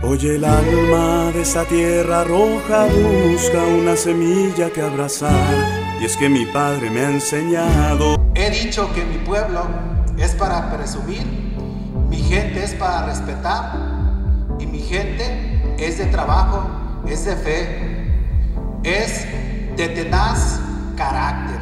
Oye, el alma de esa tierra roja busca una semilla que abrazar. Y es que mi padre me ha enseñado. He dicho que mi pueblo es para presumir, mi gente es para respetar y mi gente es de trabajo, es de fe, es de tenaz carácter.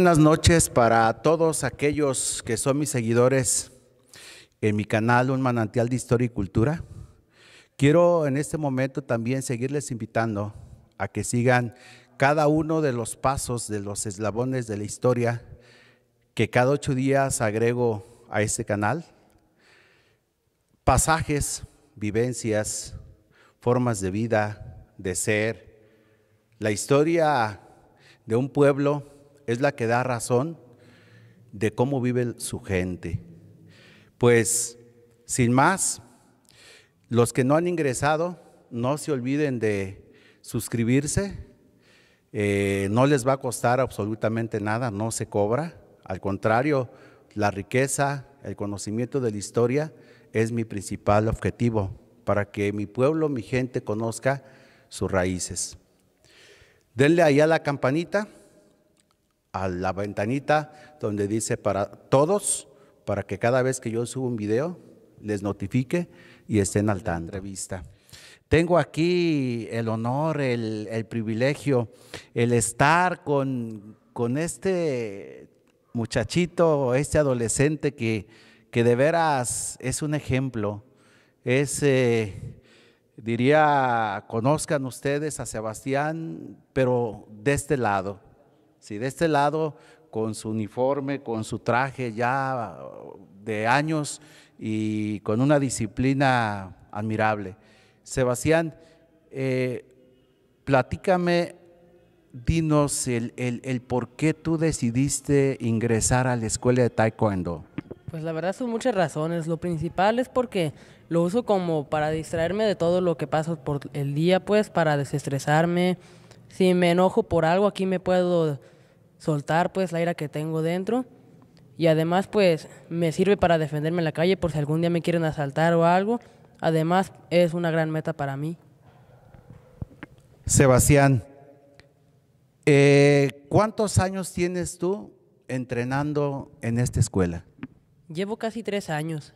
buenas noches para todos aquellos que son mis seguidores en mi canal Un Manantial de Historia y Cultura. Quiero en este momento también seguirles invitando a que sigan cada uno de los pasos de los eslabones de la historia que cada ocho días agrego a este canal. Pasajes, vivencias, formas de vida, de ser, la historia de un pueblo es la que da razón de cómo vive su gente. Pues, sin más, los que no han ingresado, no se olviden de suscribirse. Eh, no les va a costar absolutamente nada, no se cobra. Al contrario, la riqueza, el conocimiento de la historia es mi principal objetivo, para que mi pueblo, mi gente conozca sus raíces. Denle ahí a la campanita a la ventanita donde dice para todos, para que cada vez que yo subo un video les notifique y estén al tanto. Entrevista. Tengo aquí el honor, el, privilegio, el estar con, este muchachito, este adolescente que, que de veras es un ejemplo, es, eh, diría, conozcan ustedes a Sebastián, pero de este lado. Si de este lado, con su uniforme, con su traje ya de años y con una disciplina admirable. Sebastián, eh, platícame, dinos el, el, por qué tú decidiste ingresar a la escuela de Taekwondo. Pues la verdad son muchas razones. Lo principal es porque lo uso como para distraerme de todo lo que pasa por el día, pues para desestresarme, si me enojo por algo, aquí me puedo soltar pues la ira que tengo dentro. Y además pues me sirve para defenderme en la calle por si algún día me quieren asaltar o algo. Además es una gran meta para mí. Sebastián, eh, ¿cuántos años tienes tú entrenando en esta escuela? Llevo casi tres años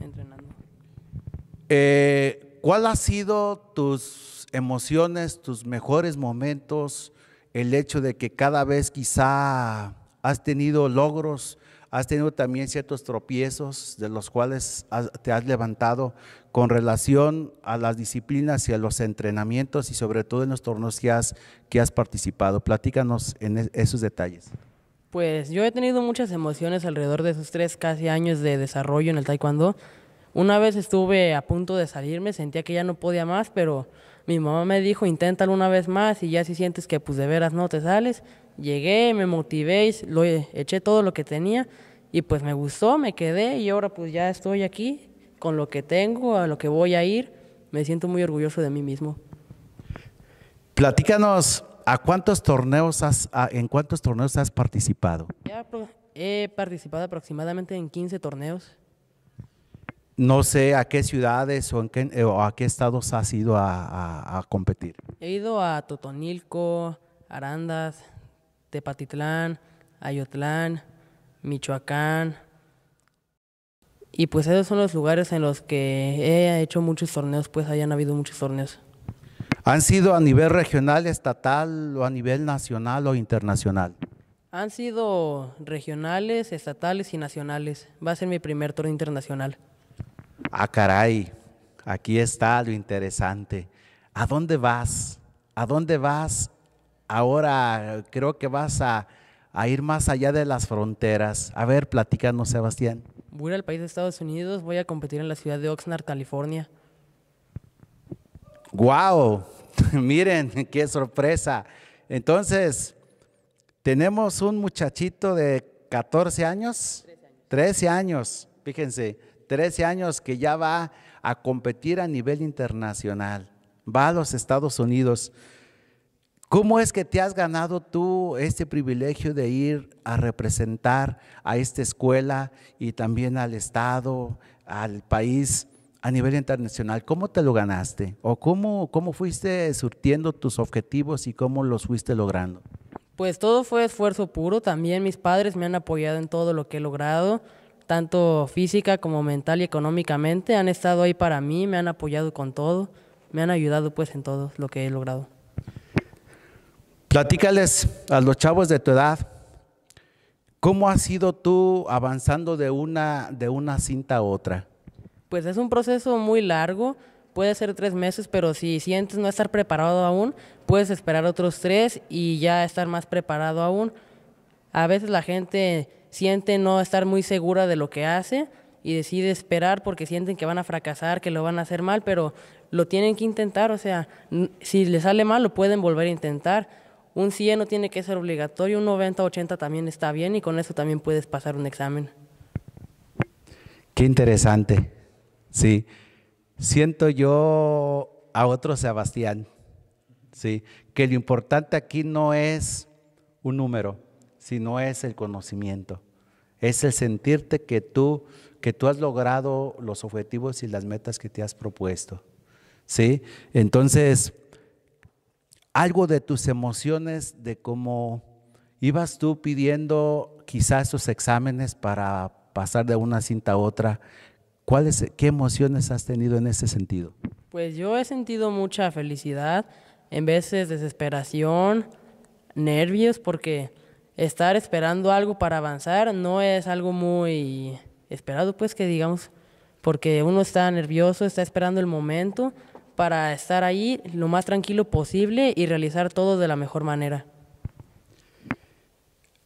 entrenando. Eh, ¿Cuál ha sido tus emociones, tus mejores momentos, el hecho de que cada vez quizá has tenido logros, has tenido también ciertos tropiezos de los cuales te has levantado con relación a las disciplinas y a los entrenamientos y sobre todo en los torneos que has, que has participado. Platícanos en e, esos detalles. Pues yo he tenido muchas emociones alrededor de esos tres casi años de desarrollo en el taekwondo. Una vez estuve a punto de salirme, sentía que ya no podía más, pero mi mamá me dijo, inténtalo una vez más y ya si sientes que pues de veras no te sales. Llegué, me motivé, lo eché todo lo que tenía y pues me gustó, me quedé y ahora pues ya estoy aquí con lo que tengo, a lo que voy a ir. Me siento muy orgulloso de mí mismo. Platícanos, ¿a cuántos torneos has, ¿en cuántos torneos has participado? Pues, he participado aproximadamente en 15 torneos. No sé a qué ciudades o, qué, eh, a qué estados has ido a, a, competir. He ido a Totonilco, Arandas, Tepatitlán, Ayotlán, Michoacán. Y pues esos son los lugares en los que he hecho muchos torneos, pues hayan habido muchos torneos. ¿Han sido a nivel regional, estatal o a nivel nacional o internacional? Han sido regionales, estatales y nacionales. Va a ser mi primer torneo internacional. Ah, caray, aquí está lo interesante. ¿A dónde vas? ¿A dónde vas? Ahora creo que vas a, ir más allá de las fronteras. A ver, platícanos, Sebastián. Voy al país de Estados Unidos, voy a competir en la ciudad de Oxnard, California. ¡Wow! Miren, qué sorpresa. Entonces, tenemos un muchachito de 14 años, 13 años, 13 años fíjense. 13 años que ya va a competir a nivel internacional, va a los Estados Unidos. ¿Cómo es que te has ganado tú este privilegio de ir a representar a esta escuela y también al Estado, al país a nivel internacional? ¿Cómo te lo ganaste? ¿O cómo, cómo fuiste surtiendo tus objetivos y cómo los fuiste logrando? Pues todo fue esfuerzo puro. También mis padres me han apoyado en todo lo que he logrado tanto física como mental y económicamente. Han estado ahí para mí, me han apoyado con todo, me han ayudado pues en todo lo que he logrado. Platícales a los chavos de tu edad, ¿cómo has sido tú avanzando de una, de una cinta a otra? Pues es un proceso muy largo, puede ser tres meses, pero si sientes no estar preparado aún, puedes esperar otros tres y ya estar más preparado aún. A veces la gente siente no estar muy segura de lo que hace y decide esperar porque sienten que van a fracasar, que lo van a hacer mal, pero lo tienen que intentar, o sea, si les sale mal lo pueden volver a intentar. Un 100 e no tiene que ser obligatorio, un 90, 80 también está bien y con eso también puedes pasar un examen. Qué interesante. Sí. Siento yo a otro Sebastián. Sí, que lo importante aquí no es un número, no es el conocimiento. Es el sentirte que tú, que tú has logrado los objetivos y las metas que te has propuesto. ¿Sí? Entonces, algo de tus emociones, de cómo ibas tú pidiendo quizás esos exámenes para pasar de una cinta a otra. ¿Cuáles, ¿Qué emociones has tenido en ese sentido? Pues yo he sentido mucha felicidad, en veces desesperación, nervios, porque estar esperando algo para avanzar no es algo muy esperado, pues que digamos, porque uno está nervioso, está esperando el momento para estar ahí lo más tranquilo posible y realizar todo de la mejor manera.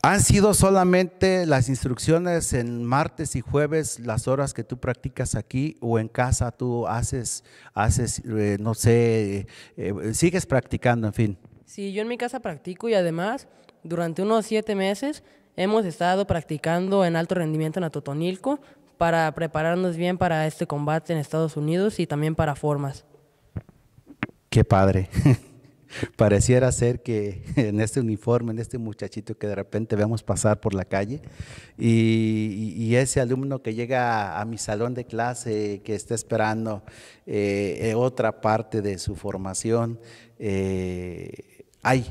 ¿Han sido solamente las instrucciones en martes y jueves las horas que tú practicas aquí o en casa tú haces, haces eh, no sé, eh, eh, sigues practicando, en fin? Sí, yo en mi casa practico y además durante unos siete meses hemos estado practicando en alto rendimiento en Atotonilco para prepararnos bien para este combate en Estados Unidos y también para formas. Qué padre. Pareciera ser que en este uniforme, en este muchachito que de repente vemos pasar por la calle y, ese alumno que llega a, mi salón de clase, que está esperando eh, eh, otra parte de su formación, eh, hay,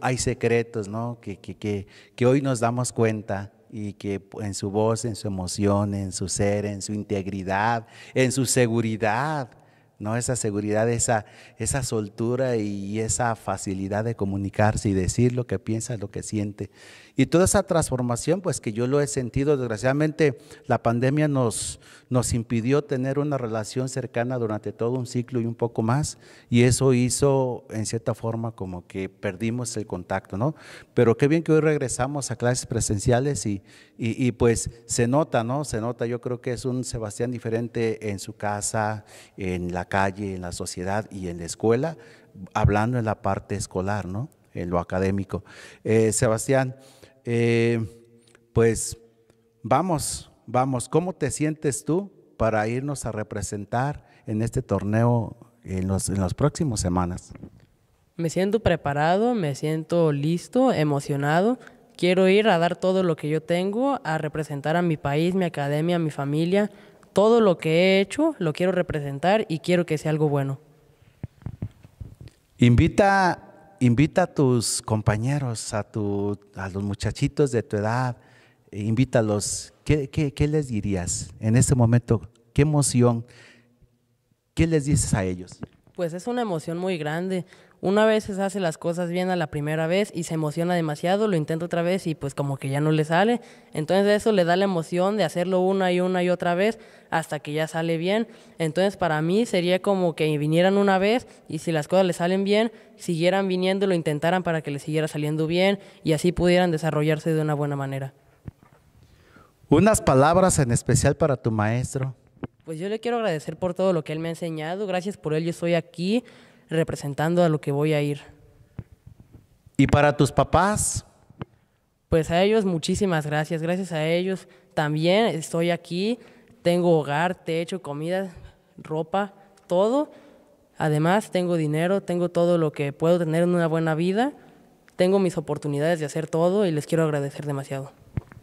hay, secretos ¿no? que, que, hoy nos damos cuenta y que en su voz, en su emoción, en su ser, en su integridad, en su seguridad, ¿no? Esa seguridad, esa, esa soltura y esa facilidad de comunicarse y decir lo que piensa, lo que siente. Y toda esa transformación, pues que yo lo he sentido, desgraciadamente la pandemia nos, nos impidió tener una relación cercana durante todo un ciclo y un poco más, y eso hizo en cierta forma como que perdimos el contacto, ¿no? Pero qué bien que hoy regresamos a clases presenciales y, y, pues se nota, ¿no? Se nota, yo creo que es un Sebastián diferente en su casa, en la calle, en la sociedad y en la escuela, hablando en la parte escolar, ¿no? En lo académico. Eh, Sebastián, eh, pues vamos, vamos, ¿cómo te sientes tú para irnos a representar en este torneo en las los próximas semanas? Me siento preparado, me siento listo, emocionado. Quiero ir a dar todo lo que yo tengo, a representar a mi país, mi academia, mi familia. Todo lo que he hecho lo quiero representar y quiero que sea algo bueno. Invita invita a tus compañeros, a, a los muchachitos de tu edad, e invítalos. ¿Qué, qué, qué les dirías en ese momento? ¿Qué emoción? ¿Qué les dices a ellos? Pues es una emoción muy grande. Una vez se hace las cosas bien a la primera vez y se emociona demasiado, lo intenta otra vez y pues como que ya no le sale. Entonces eso le da la emoción de hacerlo una y una y otra vez hasta que ya sale bien. Entonces para mí sería como que vinieran una vez y si las cosas le salen bien, siguieran viniendo, lo intentaran para que le siguiera saliendo bien y así pudieran desarrollarse de una buena manera. Unas palabras en especial para tu maestro. Pues yo le quiero agradecer por todo lo que él me ha enseñado. Gracias por él, yo estoy aquí representando a lo que voy a ir. ¿Y para tus papás? Pues a ellos muchísimas gracias, gracias a ellos también estoy aquí, tengo hogar, techo, comida, ropa, todo. Además tengo dinero, tengo todo lo que puedo tener en una buena vida, tengo mis oportunidades de hacer todo y les quiero agradecer demasiado.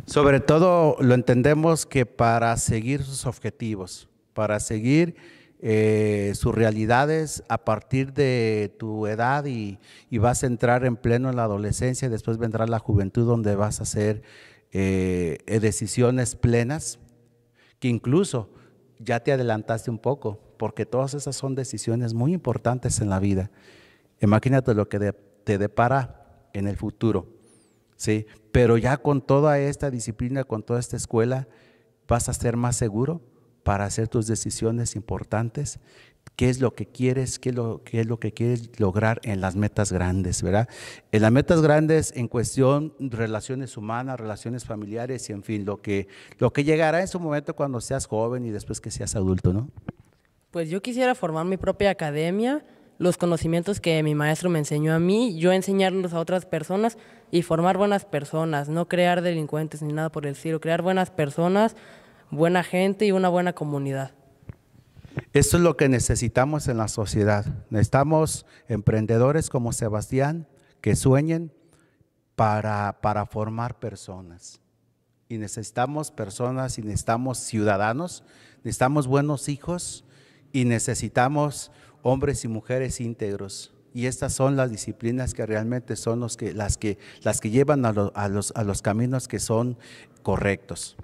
Sobre todo lo entendemos que para seguir sus objetivos, para seguir eh, sus realidades a partir de tu edad y, vas a entrar en pleno en la adolescencia, y después vendrá la juventud donde vas a hacer eh, eh, decisiones plenas, que incluso ya te adelantaste un poco, porque todas esas son decisiones muy importantes en la vida. Imagínate lo que te depara en el futuro, ¿sí? Pero ya con toda esta disciplina, con toda esta escuela, vas a ser más seguro, para hacer tus decisiones importantes, qué es lo que quieres, qué lo, qué es lo que quieres lograr en las metas grandes, ¿verdad? En las metas grandes, en cuestión relaciones humanas, relaciones familiares y en fin, lo que, lo que llegará en su momento cuando seas joven y después que seas adulto, ¿no? Pues yo quisiera formar mi propia academia, los conocimientos que mi maestro me enseñó a mí, yo enseñarlos a otras personas y formar buenas personas, no crear delincuentes ni nada por el estilo, crear buenas personas buena gente y una buena comunidad. Eso es lo que necesitamos en la sociedad. Necesitamos emprendedores como Sebastián que sueñen para, formar personas. Y necesitamos personas y necesitamos ciudadanos, necesitamos buenos hijos y necesitamos hombres y mujeres íntegros. Y estas son las disciplinas que realmente son las, que, llevan a los caminos que son correctos.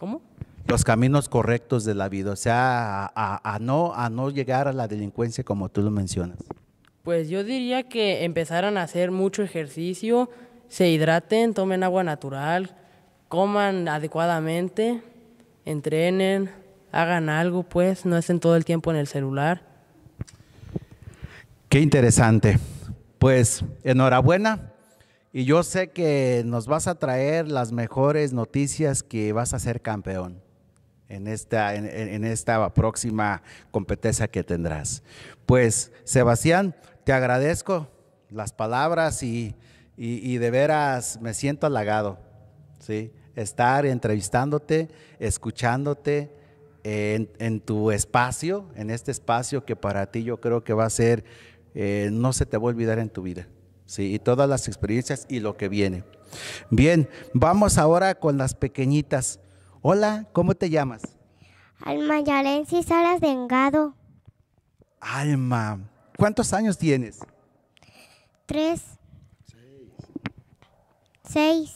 ¿Cómo? Los caminos correctos de la vida, o sea, a, no, a no llegar a la delincuencia como tú lo mencionas. Pues yo diría que empezaran a hacer mucho ejercicio, se hidraten, tomen agua natural, coman adecuadamente, entrenen, hagan algo, pues, no estén todo el tiempo en el celular. Qué interesante. Pues enhorabuena, y yo sé que nos vas a traer las mejores noticias que vas a ser campeón en esta, en, esta próxima competencia que tendrás. Pues, Sebastián, te agradezco las palabras y, de veras me siento halagado, ¿sí? Estar entrevistándote, escuchándote, eh, en, tu espacio, en este espacio que para ti yo creo que va a ser, eh, no se te va a olvidar en tu vida. ¿sí? Y todas las experiencias y lo que viene. Bien, vamos ahora con las pequeñitas. Hola, ¿cómo te llamas? Alma Yarensi Salas Dengado. Alma, ¿cuántos años tienes? Tres. Seis. Seis.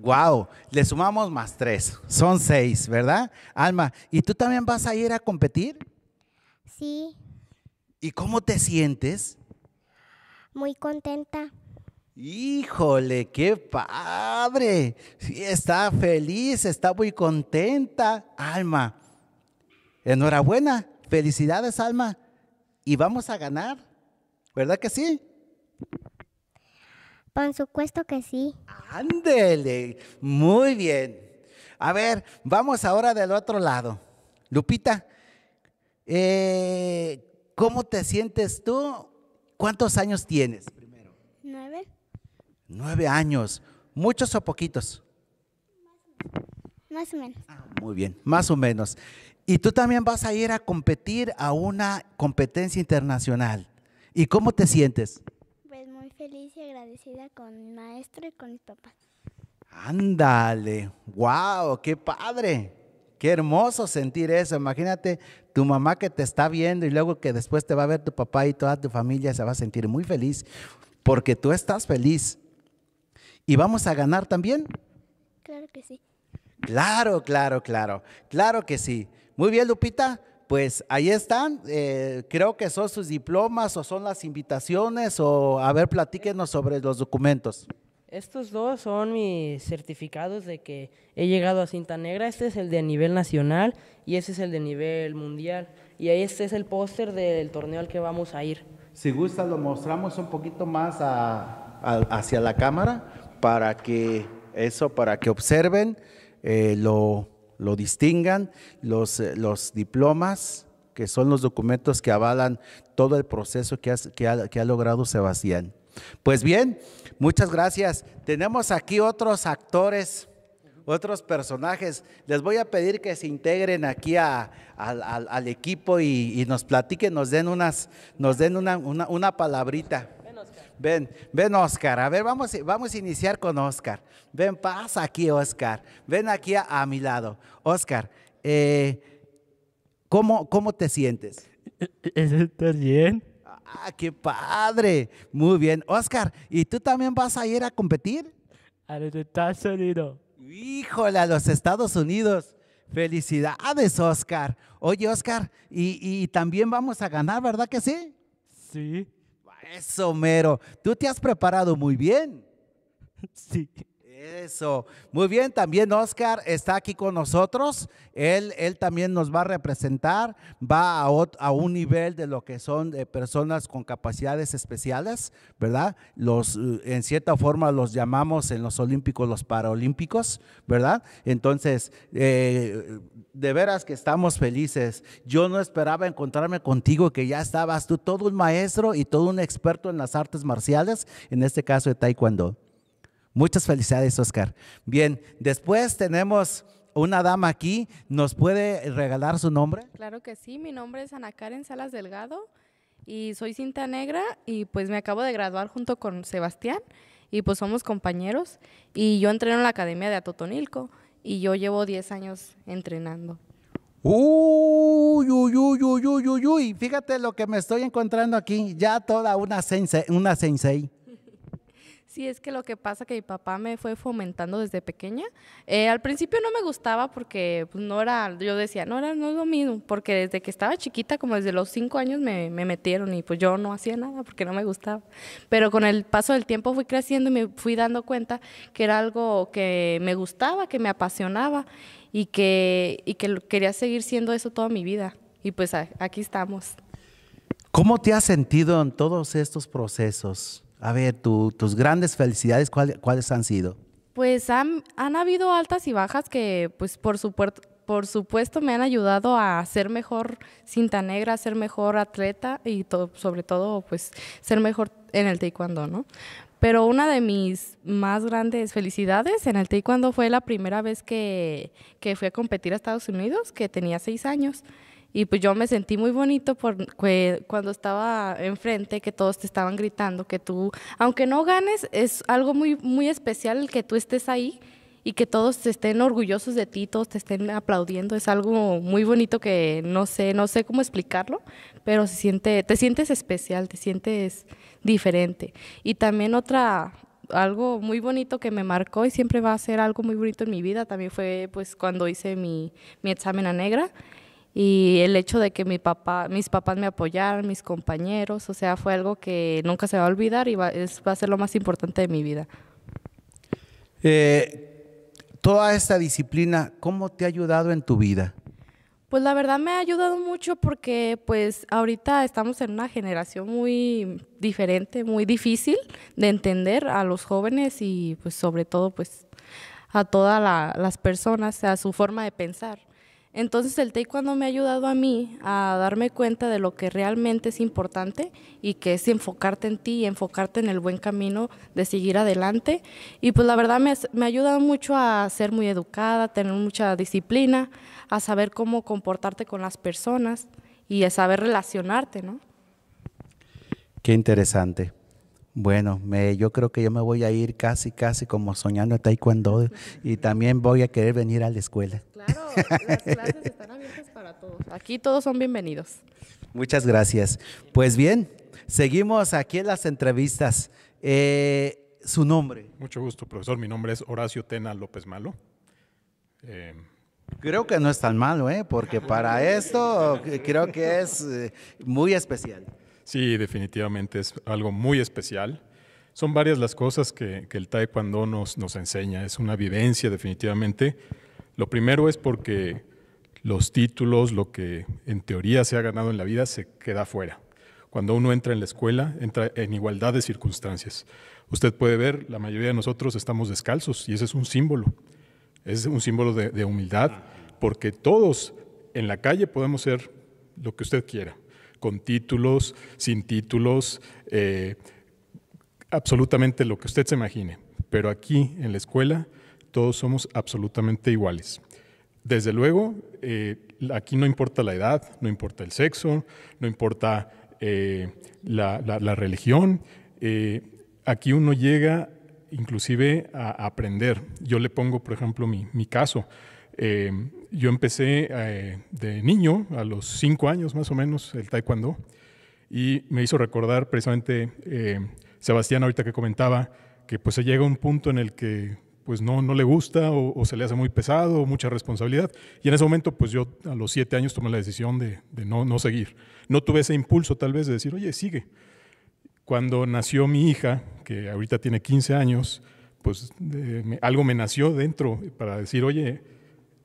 Wow, le sumamos más tres, son seis, ¿verdad? Alma, ¿y tú también vas a ir a competir? Sí. ¿Y cómo te sientes? Muy contenta. Híjole, qué padre. Sí, está feliz, está muy contenta, Alma. Enhorabuena, felicidades, Alma. Y vamos a ganar, ¿verdad que sí? Por supuesto que sí. Ándele, muy bien. A ver, vamos ahora del otro lado. Lupita, eh, ¿cómo te sientes tú ¿Cuántos años tienes? Primero. Nueve. Nueve años. ¿Muchos o poquitos? Más o menos. Ah, muy bien, más o menos. Y tú también vas a ir a competir a una competencia internacional. ¿Y cómo te sientes? Pues muy feliz y agradecida con mi maestro y con mi papá. Ándale, wow, qué padre. Qué hermoso sentir eso. Imagínate tu mamá que te está viendo y luego que después te va a ver tu papá y toda tu familia se va a sentir muy feliz porque tú estás feliz. ¿Y vamos a ganar también? Claro que sí. Claro, claro, claro. Claro que sí. Muy bien, Lupita. Pues ahí están. Eh, creo que son sus diplomas o son las invitaciones o a ver, platíquenos sobre los documentos. Estos dos son mis certificados de que he llegado a cinta negra. Este es el de nivel nacional y ese es el de nivel mundial. Y ahí este es el póster del torneo al que vamos a ir. Si gusta, lo mostramos un poquito más hacia la cámara para que eso, para que observen, eh, lo, distingan, los, eh, los diplomas que son los documentos que avalan todo el proceso que, ha, que ha logrado Sebastián. Pues bien, Muchas gracias. Tenemos aquí otros actores, otros personajes. Les voy a pedir que se integren aquí al equipo y, nos platiquen, nos den, unas, nos den una, una, palabrita. Ven Oscar. ven, Oscar, a ver, vamos, vamos a iniciar con Oscar. Ven, pasa aquí Oscar, ven aquí a, mi lado. Oscar, eh, ¿cómo, ¿cómo te sientes? ¿Estás bien? ¡Ah, qué padre! Muy bien. Oscar, ¿y tú también vas a ir a competir? A los Estados Unidos. Híjole, a los Estados Unidos. Felicidades, Oscar. Oye, Oscar, y, y también vamos a ganar, ¿verdad que sí? Sí. Eso, mero. Tú te has preparado muy bien. Sí. Eso. Muy bien, también Oscar está aquí con nosotros. Él, él también nos va a representar, va a, un nivel de lo que son eh, personas con capacidades especiales, ¿verdad? Los, eh, en cierta forma los llamamos en los olímpicos los paralímpicos, ¿verdad? Entonces, eh, de veras que estamos felices. Yo no esperaba encontrarme contigo, que ya estabas tú todo un maestro y todo un experto en las artes marciales, en este caso de Taekwondo. Muchas felicidades, Oscar. Bien, después tenemos una dama aquí. ¿Nos puede regalar su nombre? Claro que sí. Mi nombre es Ana Karen Salas Delgado y soy cinta negra y pues me acabo de graduar junto con Sebastián y pues somos compañeros y yo entreno en la Academia de Atotonilco y yo llevo 10 años entrenando. Uy, uy, uy, uy, uy, uy, uy, fíjate lo que me estoy encontrando aquí, ya toda una sensei, una sensei. Sí, es que lo que pasa que mi papá me fue fomentando desde pequeña. Eh, al principio no me gustaba porque pues, no era, yo decía, no era, no es lo mismo, porque desde que estaba chiquita, como desde los cinco años me, metieron y pues yo no hacía nada porque no me gustaba. Pero con el paso del tiempo fui creciendo y me fui dando cuenta que era algo que me gustaba, que me apasionaba y que, y que quería seguir siendo eso toda mi vida. Y pues aquí estamos. ¿Cómo te has sentido en todos estos procesos? A ver, tu, tus grandes felicidades, ¿cuáles han sido? Pues han, habido altas y bajas que, pues por supuesto, por supuesto me han ayudado a ser mejor cinta negra, ser mejor atleta y todo, sobre todo, pues ser mejor en el taekwondo, ¿no? Pero una de mis más grandes felicidades en el taekwondo fue la primera vez que, que fui a competir a Estados Unidos, que tenía seis años. Y pues yo me sentí muy bonito por cuando estaba enfrente, que todos te estaban gritando, que tú, aunque no ganes, es algo muy, muy especial que tú estés ahí y que todos estén orgullosos de ti, todos te estén aplaudiendo. Es algo muy bonito que no sé, no sé cómo explicarlo, pero se siente, te sientes especial, te sientes diferente. Y también otra, algo muy bonito que me marcó y siempre va a ser algo muy bonito en mi vida también fue pues cuando hice mi, mi examen a negra y el hecho de que mi papá, mis papás me apoyaran, mis compañeros, o sea, fue algo que nunca se va a olvidar y va, a ser lo más importante de mi vida. Eh, toda esta disciplina, ¿cómo te ha ayudado en tu vida? Pues la verdad me ha ayudado mucho porque pues ahorita estamos en una generación muy diferente, muy difícil de entender a los jóvenes y pues sobre todo pues a todas las personas, a su forma de pensar. Entonces el taekwondo me ha ayudado a mí a darme cuenta de lo que realmente es importante y que es enfocarte en ti y enfocarte en el buen camino de seguir adelante. Y pues la verdad me, me ha ayudado mucho a ser muy educada, tener mucha disciplina, a saber cómo comportarte con las personas y a saber relacionarte, ¿no? Qué interesante. Bueno, me, yo creo que yo me voy a ir casi, casi como soñando taekwondo y también voy a querer venir a la escuela. Claro, las clases están abiertas para todos. Aquí todos son bienvenidos. Muchas gracias. Pues bien, seguimos aquí en las entrevistas. Eh, su nombre. Mucho gusto, profesor. Mi nombre es Horacio Tena López Malo. Eh, creo que no es tan malo, ¿eh? porque para esto eh, creo que es muy especial. Sí, definitivamente es algo muy especial. Son varias las cosas que, el taekwondo nos, enseña, es una vivencia definitivamente. Lo primero es porque los títulos, lo que en teoría se ha ganado en la vida, se queda fuera. Cuando uno entra en la escuela, entra en igualdad de circunstancias. Usted puede ver, la mayoría de nosotros estamos descalzos y ese es un símbolo. Es un símbolo de humildad, porque todos en la calle podemos ser lo que usted quiera con títulos, sin títulos, eh, absolutamente lo que usted se imagine. Pero aquí en la escuela todos somos absolutamente iguales. Desde luego, eh, aquí no importa la edad, no importa el sexo, no importa eh, la, religión. aquí uno llega inclusive a, aprender. Yo le pongo, por ejemplo, mi caso. Em, yo empecé eh, de niño, a los cinco años más o menos, el taekwondo, y me hizo recordar precisamente eh, Sebastián ahorita que comentaba que pues se llega a un punto en el que pues no, no le gusta o, se le hace muy pesado, mucha responsabilidad. Y en ese momento, pues yo a los siete años tomé la decisión de, no, no seguir. No tuve ese impulso tal vez de decir, oye, sigue. Cuando nació mi hija, que ahorita tiene 15 años, pues algo me nació dentro para decir, oye,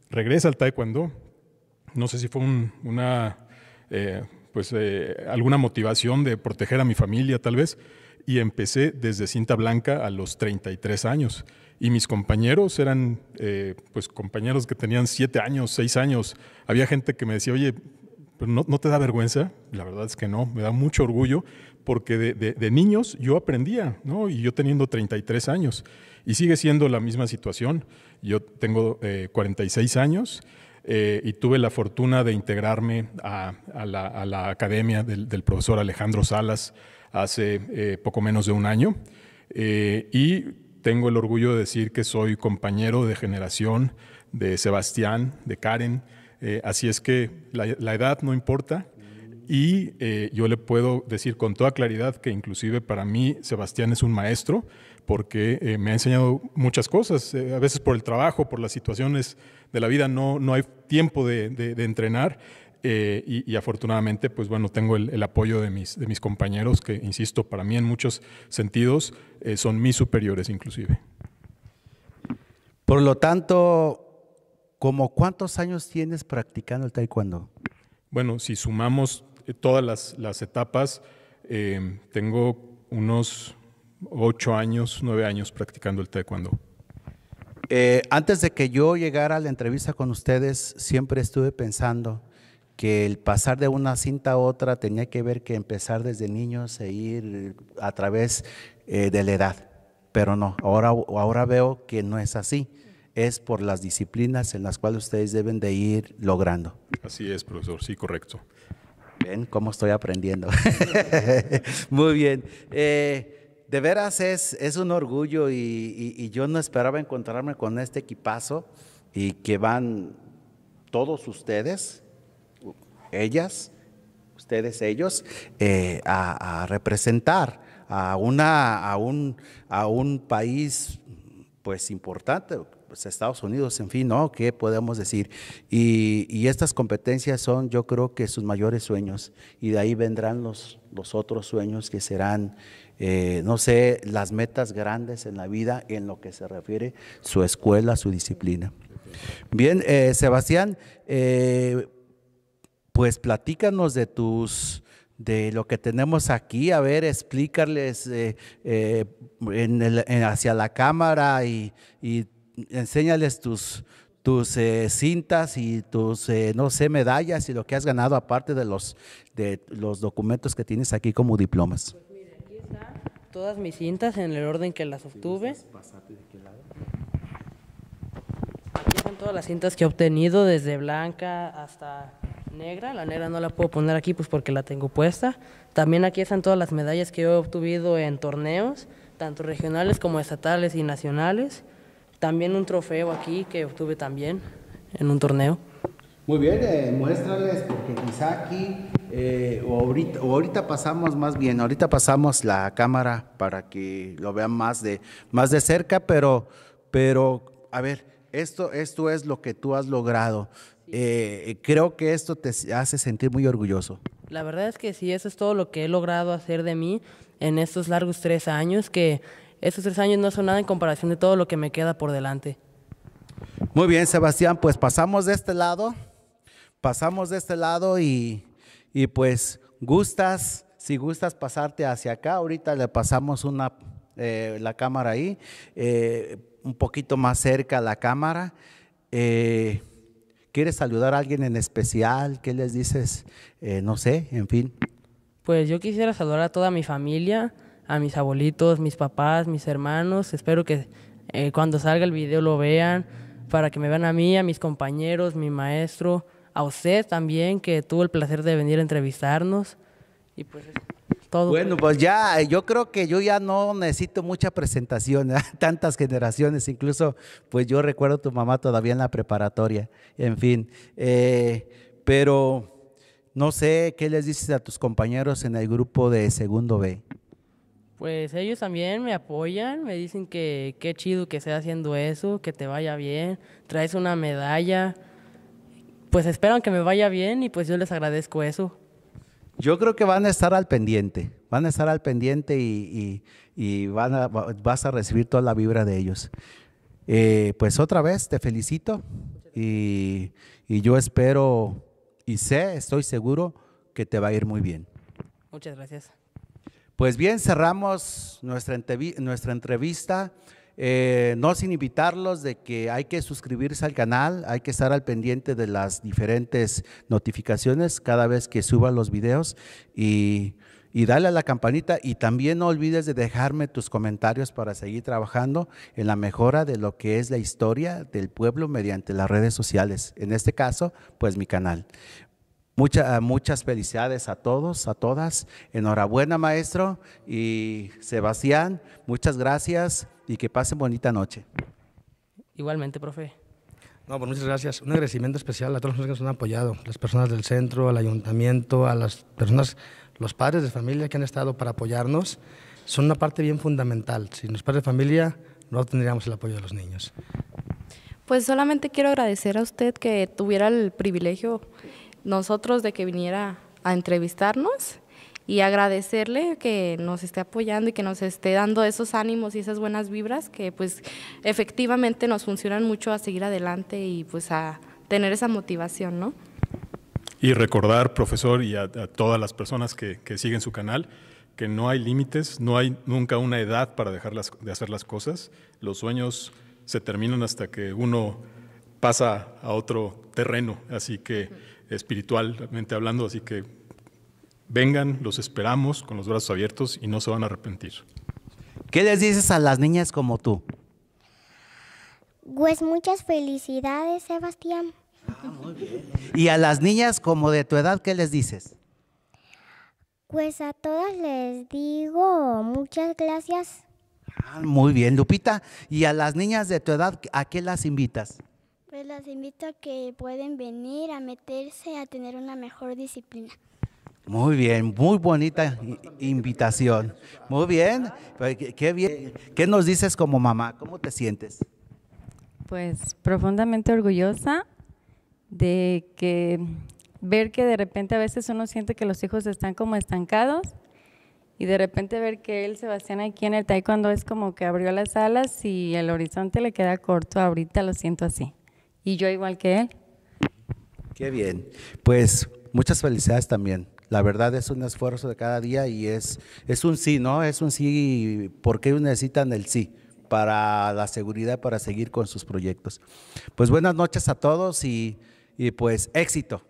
regresa al taekwondo. No sé si fue una, eh, pues, eh, alguna motivación de proteger a mi familia, tal vez. Y empecé desde cinta blanca a los 33 años. Y mis compañeros eran, eh, pues, compañeros que tenían 7 años, 6 años. Había gente que me decía, oye, pero no, te da vergüenza, la verdad es que no, me da mucho orgullo, porque de, niños yo aprendía, ¿no? Y yo teniendo 33 años. Y sigue siendo la misma situación. Yo tengo 46 eh, años eh, y tuve la fortuna de integrarme a, la, academia del, profesor Alejandro Salas hace eh, poco menos de un año. y tengo el orgullo de decir que soy compañero de generación de Sebastián, de Karen. así es que la, edad no importa, y yo le puedo decir con toda claridad que inclusive para mí Sebastián es un maestro porque eh, me ha enseñado muchas cosas. Eh, a veces por el trabajo, por las situaciones de la vida, no, no hay tiempo de, entrenar. Eh, y, afortunadamente, pues bueno, tengo el, apoyo de mis, compañeros que, insisto, para mí en muchos sentidos son mis superiores inclusive. Por lo tanto, ¿cómo cuántos años tienes practicando el taekwondo? Bueno, si sumamos todas las etapas, tengo unos ocho años, nueve años practicando el taekwondo. Eh, antes de que yo llegara a la entrevista con ustedes, siempre estuve pensando que el pasar de una cinta a otra tenía que ver que empezar desde niños e ir a través eh, de la edad. Pero no, ahora, ahora veo que no es así. Es por las disciplinas en las cuales ustedes deben de ir logrando. Así es, profesor, sí, correcto. Ven cómo estoy aprendiendo. Muy bien. Eh, de veras es, es un orgullo y, yo no esperaba encontrarme con este equipazo y que van todos ustedes, ellas, ustedes, ellos, eh, a, representar a, una, a, un, a un país pues importante, pues Estados Unidos, en fin, ¿no? ¿Qué podemos decir? Y, estas competencias son, yo creo que sus mayores sueños, y de ahí vendrán los, los otros sueños que serán eh, no sé, las metas grandes en la vida en lo que se refiere su escuela, su disciplina. Bien, eh, Sebastián, eh, pues platícanos de tus de lo que tenemos aquí, a ver, explícarles hacia la cámara y, enséñales tus, cintas y tus, no sé, medallas y lo que has ganado aparte de los, de los documentos que tienes aquí como diplomas. Aquí están todas mis cintas en el orden que las obtuve. Aquí están todas las cintas que he obtenido, desde blanca hasta negra. La negra no la puedo poner aquí pues porque la tengo puesta. También aquí están todas las medallas que he obtenido en torneos, tanto regionales como estatales y nacionales. También un trofeo aquí que obtuve también en un torneo. Muy bien, eh, muéstrales, porque quizá aquí, eh, o, ahorita, pasamos más bien, ahorita pasamos la cámara para que lo vean más de, más de cerca, pero, pero a ver, esto, esto es lo que tú has logrado. Eh, creo que esto te hace sentir muy orgulloso. La verdad es que sí, eso es todo lo que he logrado hacer de mí en estos largos tres años, que estos tres años no son nada en comparación de todo lo que me queda por delante. Muy bien, Sebastián, pues pasamos de este lado pasamos de este lado y, pues gustas, si gustas pasarte hacia acá, ahorita le pasamos una, eh, la cámara ahí, eh, un poquito más cerca la cámara. Eh, ¿Quieres saludar a alguien en especial? ¿Qué les dices? no sé, en fin. Pues yo quisiera saludar a toda mi familia, a mis abuelitos, mis papás, mis hermanos. Espero que cuando salga el video lo vean, para que me vean a mí, a mis compañeros, mi maestro, a usted también que tuvo el placer de venir a entrevistarnos. Y pues todo. Bueno, pues ya, yo creo que yo ya no necesito mucha presentación, ¿eh? tantas generaciones, incluso pues yo recuerdo a tu mamá todavía en la preparatoria, en fin. Eh, pero no sé, ¿qué les dices a tus compañeros en el grupo de segundo B? Pues ellos también me apoyan, me dicen que qué chido que esté haciendo eso, que te vaya bien, traes una medalla, pues esperan que me vaya bien y pues yo les agradezco eso. Yo creo que van a estar al pendiente, van a estar al pendiente y, y, van a, vas a recibir toda la vibra de ellos. Eh, pues otra vez te felicito y, y yo espero y sé, estoy seguro que te va a ir muy bien. Muchas gracias. Pues bien, cerramos nuestra, entrevista. Eh, no sin invitarlos de que hay que suscribirse al canal, hay que estar al pendiente de las diferentes notificaciones cada vez que suba los videos y, y dale a la campanita y también no olvides de dejarme tus comentarios para seguir trabajando en la mejora de lo que es la historia del pueblo mediante las redes sociales, en este caso, pues mi canal muchas felicidades a todos, a todas. Enhorabuena, maestro. Y Sebastián, muchas gracias y que pasen bonita noche. Igualmente, profe. No, pues muchas gracias. Un agradecimiento especial a todos los que nos han apoyado, las personas del centro, al ayuntamiento, a las personas, los padres de familia que han estado para apoyarnos. Son una parte bien fundamental. Sin los padres de familia no tendríamos el apoyo de los niños. Pues solamente quiero agradecer a usted que tuviera el privilegio nosotros de que viniera a entrevistarnos y agradecerle que nos esté apoyando y que nos esté dando esos ánimos y esas buenas vibras que pues efectivamente nos funcionan mucho a seguir adelante y pues a tener esa motivación, ¿no? Y recordar, profesor, y a, todas las personas que, que, siguen su canal, que no hay límites, no hay nunca una edad para dejar de hacer las cosas. Los sueños se terminan hasta que uno pasa a otro terreno. Así que espiritualmente hablando, así que vengan, los esperamos con los brazos abiertos y no se van a arrepentir. ¿Qué les dices a las niñas como tú? Pues muchas felicidades, Sebastián. Ah, muy bien. Y a las niñas como de tu edad, ¿qué les dices? Pues a todas les digo muchas gracias. Ah, muy bien, Lupita. ¿Y a las niñas de tu edad, a qué las invitas? Pues las invito a que pueden venir a meterse a tener una mejor disciplina. Muy bien, muy bonita invitación. Muy bien, pues, qué bien. ¿Qué nos dices como mamá? ¿Cómo te sientes? Pues profundamente orgullosa de que ver que de repente a veces uno siente que los hijos están como estancados y de repente ver que él, Sebastián, aquí en el taekwondo es como que abrió las alas y el horizonte le queda corto. Ahorita lo siento así y yo igual que él. Qué bien. Pues muchas felicidades también. La verdad es un esfuerzo de cada día y es, es un sí, ¿no? Es un sí porque ellos necesitan el sí para la seguridad, para seguir con sus proyectos. Pues buenas noches a todos y pues éxito.